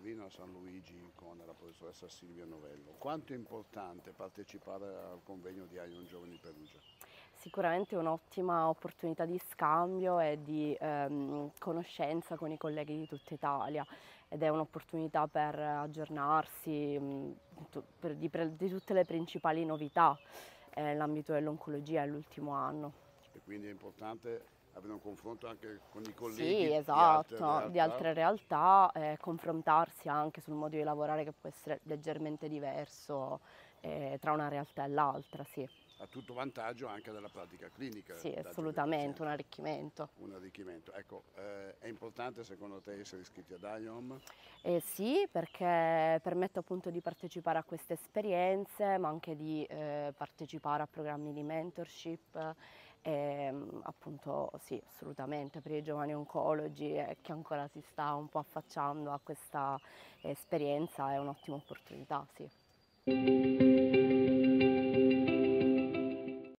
Torino a San Luigi con la professoressa Silvia Novello. Quanto è importante partecipare al convegno di Aion Giovani Perugia? Sicuramente un'ottima opportunità di scambio e di ehm, conoscenza con i colleghi di tutta Italia ed è un'opportunità per aggiornarsi mh, mm, per, di, per, di tutte le principali novità eh, nell'ambito dell'oncologia dell'ultimo anno. E quindi è importante avere un confronto anche con i colleghi. Sì, esatto, di altre, di altre realtà, eh, confrontarsi anche sul modo di lavorare che può essere leggermente diverso eh, tra una realtà e l'altra, sì. A tutto vantaggio anche della pratica clinica. Sì, assolutamente, un arricchimento. Un arricchimento. Ecco, eh, è importante secondo te essere iscritti ad IOM? Eh sì, perché permette appunto di partecipare a queste esperienze, ma anche di eh, partecipare a programmi di mentorship, e ehm, appunto sì, assolutamente, per i giovani oncologi eh, che ancora si sta un po' affacciando a questa eh, esperienza è un'ottima opportunità, sì.